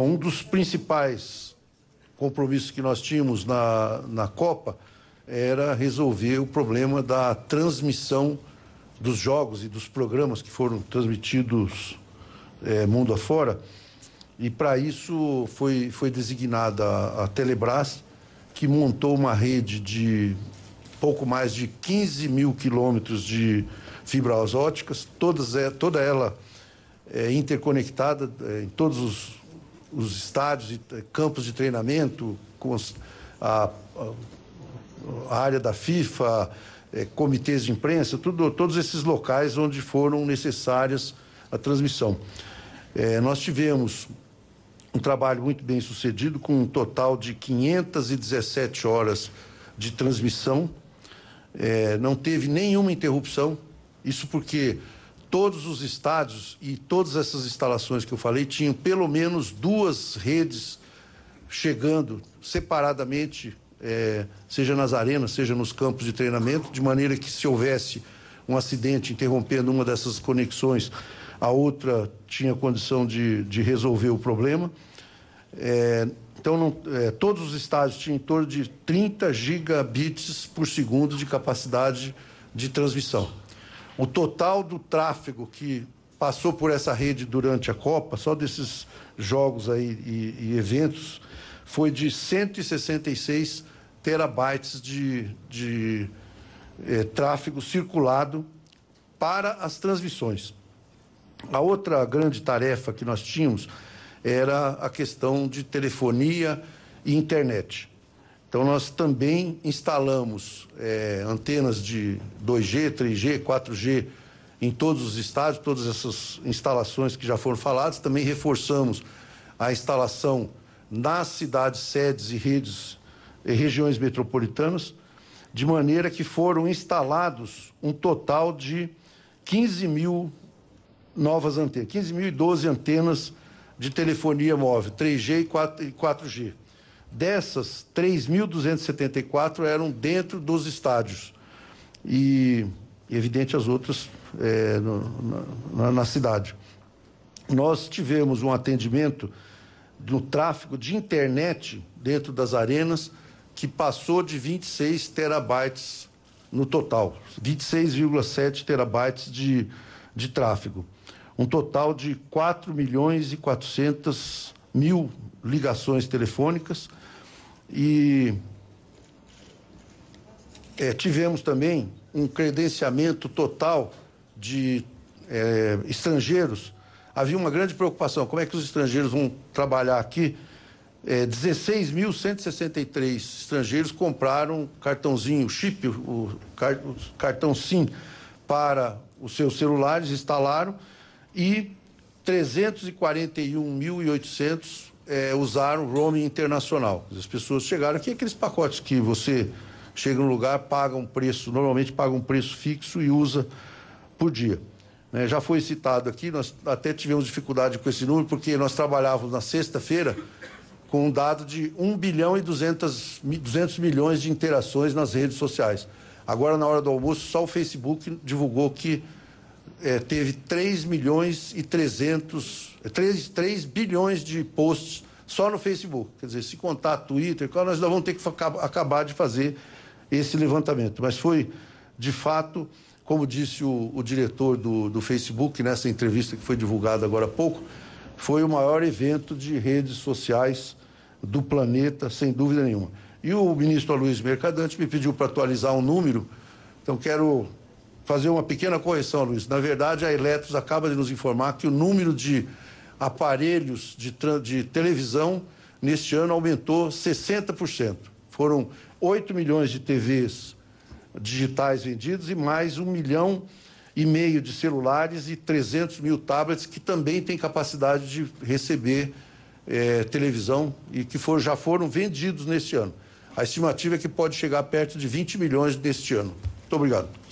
Bom, um dos principais compromissos que nós tínhamos na, na Copa era resolver o problema da transmissão dos jogos e dos programas que foram transmitidos é, mundo afora. E para isso foi, foi designada a, Telebrás, que montou uma rede de pouco mais de 15 mil quilômetros de fibras óticas, todas, é, toda ela é, interconectada é, em todos os os estádios e eh, campos de treinamento, a, a área da FIFA, é, comitês de imprensa, tudo, todos esses locais onde foram necessárias a transmissão. É, nós tivemos um trabalho muito bem sucedido, com um total de 517 horas de transmissão. É, não teve nenhuma interrupção, isso porque todos os estádios e todas essas instalações que eu falei tinham pelo menos duas redes chegando separadamente, é, seja nas arenas, seja nos campos de treinamento, de maneira que se houvesse um acidente interrompendo uma dessas conexões, a outra tinha condição de, de resolver o problema. É, então, não, é, todos os estádios tinham em torno de 30 gigabits por segundo de capacidade de transmissão. O total do tráfego que passou por essa rede durante a Copa, só desses jogos aí e, e eventos, foi de 166 terabytes de, de é, tráfego circulado para as transmissões. A outra grande tarefa que nós tínhamos era a questão de telefonia e internet. Então, nós também instalamos é, antenas de 2G, 3G, 4G em todos os estádios, todas essas instalações que já foram faladas. Também reforçamos a instalação nas cidades, sedes e redes e regiões metropolitanas, de maneira que foram instalados um total de 15 mil novas antenas, 15.012 antenas de telefonia móvel, 3G e 4G. Dessas, 3.274 eram dentro dos estádios. E, evidente, as outras é, no, na, na cidade. Nós tivemos um atendimento no tráfego de internet dentro das arenas que passou de 26 terabytes no total, 26,7 terabytes de, de tráfego. Um total de 4 milhões e 400 mil ligações telefônicas e é, tivemos também um credenciamento total de é, estrangeiros. Havia uma grande preocupação: como é que os estrangeiros vão trabalhar aqui? É, 16.163 estrangeiros compraram cartãozinho chip, o, o cartão SIM para os seus celulares, instalaram e 341.800 é, eh, usaram roaming internacional. As pessoas chegaram aqui, aqueles pacotes que você chega no lugar, paga um preço, normalmente paga um preço fixo e usa por dia. É, já foi citado aqui, nós até tivemos dificuldade com esse número, porque nós trabalhávamos na sexta-feira com um dado de 1 bilhão e 200, 200 milhões de interações nas redes sociais. Agora, na hora do almoço, só o Facebook divulgou que é, teve 3 milhões e 300, 3, 3 bilhões de posts só no Facebook. Quer dizer, se contar Twitter, nós vamos ter que acabar de fazer esse levantamento. Mas foi, de fato, como disse o, o diretor do, do Facebook nessa entrevista que foi divulgada agora há pouco, foi o maior evento de redes sociais do planeta, sem dúvida nenhuma. E o ministro Luiz Mercadante me pediu para atualizar um número, então quero fazer uma pequena correção, Luiz. Na verdade, a Eletros acaba de nos informar que o número de aparelhos de, de televisão neste ano aumentou 60%. Foram 8 milhões de TVs digitais vendidos e mais 1 milhão e meio de celulares e 300 mil tablets que também têm capacidade de receber eh, televisão e que for, já foram vendidos neste ano. A estimativa é que pode chegar perto de 20 milhões neste ano. Muito obrigado.